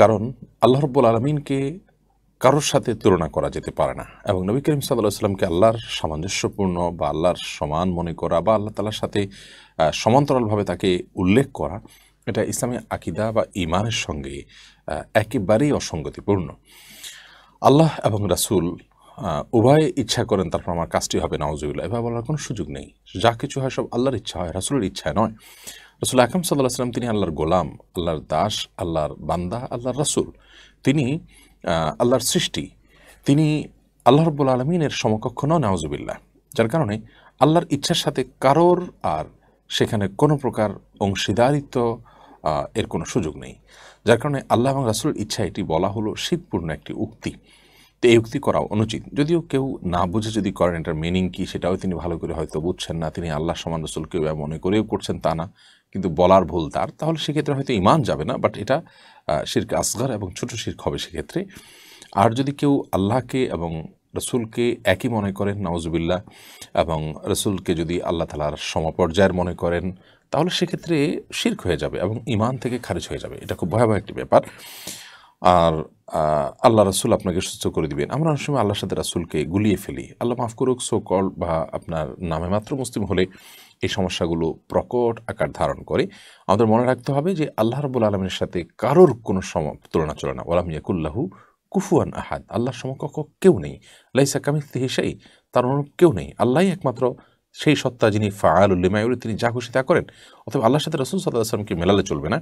কারণ আল্লাহ রব্বুল আলমিনকে কারোর সাথে তুলনা করা যেতে পারে না এবং নবী করিম সাল্লাহ সাল্লামকে আল্লাহর সামঞ্জস্যপূর্ণ বা আল্লাহর সমান মনে করা বা আল্লাহ তালার সাথে সমান্তরালভাবে তাকে উল্লেখ করা এটা ইসলামী আকিদা বা ইমানের সঙ্গে একেবারেই অসঙ্গতিপূর্ণ আল্লাহ এবং রাসুল উভয়ে ইচ্ছা করেন তারপর আমার কাজটি হবে নওয়াজ এভাবে বলার কোনো সুযোগ নেই যা কিছু হয় সব আল্লাহর ইচ্ছা হয় রাসুলের ইচ্ছা নয় রসুল আকরম সাল্লাহ সাল্লাম তিনি আল্লাহর গোলাম আল্লাহর দাস আল্লাহর বান্দা আল্লাহর রসুল তিনি আল্লাহর সৃষ্টি তিনি আল্লাহ রব্বুল আলমিনের সমকক্ষ নন নাওজবিল্লা যার কারণে আল্লাহর ইচ্ছার সাথে কারোর আর সেখানে কোনো প্রকার অংশীদারিত্ব এর কোনো সুযোগ নেই যার কারণে আল্লাহ এবং রাসুলের ইচ্ছা এটি বলা হলো শীতপূর্ণ একটি উক্তি তো এই উক্তি করা অনুচিত যদিও কেউ না বুঝে যদি করেন এটার মিনিং কী সেটাও তিনি ভালো করে হয়তো বুঝছেন না তিনি আল্লাহ সমান রসুলকে মনে করেও করছেন তা না কিন্তু বলার ভুল তার তাহলে সেক্ষেত্রে হয়তো ইমান যাবে না বাট এটা শির্ক আসগার এবং ছোট শির্ক হবে সেক্ষেত্রে আর যদি কেউ আল্লাহকে এবং রসুলকে একই মনে করেন নওয়াজবিল্লা এবং রসুলকে যদি আল্লাহ তালার সমপর্যায়ের মনে করেন তাহলে সেক্ষেত্রে শির্ক হয়ে যাবে এবং ইমান থেকে খারিজ হয়ে যাবে এটা খুব ভয়াবহ একটি ব্যাপার আর আল্লাহ রাসুল আপনাকে সুস্থ করে দিবেন আমরা অনেক সময় আল্লাহর সাথে রাসুলকে গুলিয়ে ফেলি আল্লাহ মাফ করুক সো কল বা আপনার নামে মাত্র মুসলিম হলে এই সমস্যাগুলো প্রকট আকার ধারণ করে আমাদের মনে রাখতে হবে যে আল্লাহ রবুল আলমের সাথে কারোর কোনো সম তুলনা চলে না ওলাম ইয়াকুল্লাহু কুফুয়ান আহাদ আল্লাহর সমকক্ষ কেউ নেই লাইসা কামিল তার অনুরূপ কেউ নেই আল্লাহ একমাত্র সেই সত্তা যিনি উল্লিমায়ুর তিনি যা খুশি তা করেন অথবা আল্লাহর সাথে রসুল সাল্লাহ আসলামকে মেলালে চলবে না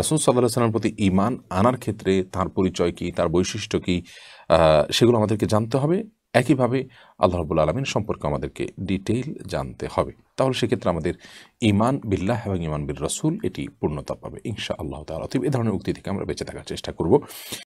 রসুল সাল্লাহ আসলামের প্রতি ইমান আনার ক্ষেত্রে তার পরিচয় কী তার বৈশিষ্ট্য কী সেগুলো আমাদেরকে জানতে হবে একইভাবে আল্লাহ রবুল্লা আলমিন সম্পর্কে আমাদেরকে ডিটেইল জানতে হবে তাহলে সেক্ষেত্রে আমাদের ইমান বিল্লাহ এবং ইমান বিল রসুল এটি পূর্ণতা পাবে ইনশা আল্লাহ তাল অতীব এ ধরনের উক্তি থেকে আমরা বেঁচে থাকার চেষ্টা করব